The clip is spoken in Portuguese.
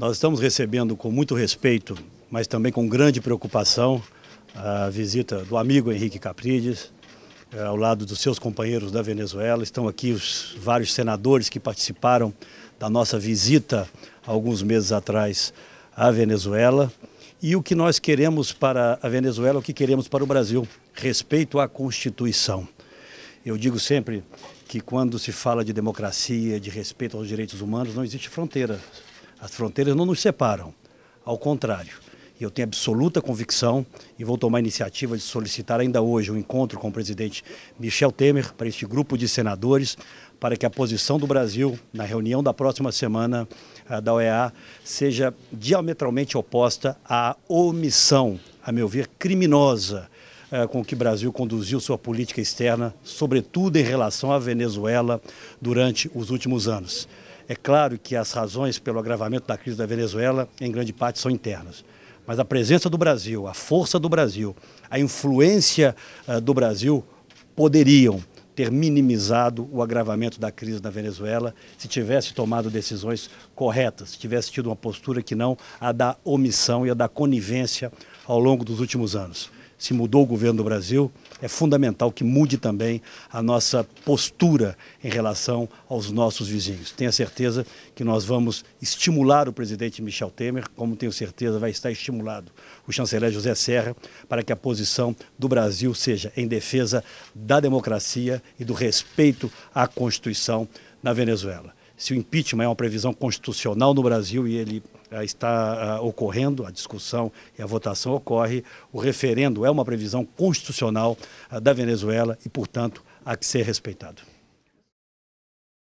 Nós estamos recebendo com muito respeito, mas também com grande preocupação, a visita do amigo Henrique Caprides, eh, ao lado dos seus companheiros da Venezuela. Estão aqui os vários senadores que participaram da nossa visita alguns meses atrás à Venezuela. E o que nós queremos para a Venezuela, o que queremos para o Brasil? Respeito à Constituição. Eu digo sempre que quando se fala de democracia, de respeito aos direitos humanos, não existe fronteira. As fronteiras não nos separam, ao contrário. E eu tenho absoluta convicção e vou tomar a iniciativa de solicitar ainda hoje um encontro com o presidente Michel Temer para este grupo de senadores, para que a posição do Brasil na reunião da próxima semana eh, da OEA seja diametralmente oposta à omissão, a meu ver, criminosa eh, com que o Brasil conduziu sua política externa, sobretudo em relação à Venezuela, durante os últimos anos. É claro que as razões pelo agravamento da crise da Venezuela, em grande parte, são internas. Mas a presença do Brasil, a força do Brasil, a influência eh, do Brasil poderiam ter minimizado o agravamento da crise na Venezuela se tivesse tomado decisões corretas, se tivesse tido uma postura que não a da omissão e a da conivência ao longo dos últimos anos se mudou o governo do Brasil, é fundamental que mude também a nossa postura em relação aos nossos vizinhos. Tenha certeza que nós vamos estimular o presidente Michel Temer, como tenho certeza vai estar estimulado o chanceler José Serra, para que a posição do Brasil seja em defesa da democracia e do respeito à Constituição na Venezuela se o impeachment é uma previsão constitucional no Brasil e ele ah, está ah, ocorrendo, a discussão e a votação ocorre, o referendo é uma previsão constitucional ah, da Venezuela e, portanto, há que ser respeitado.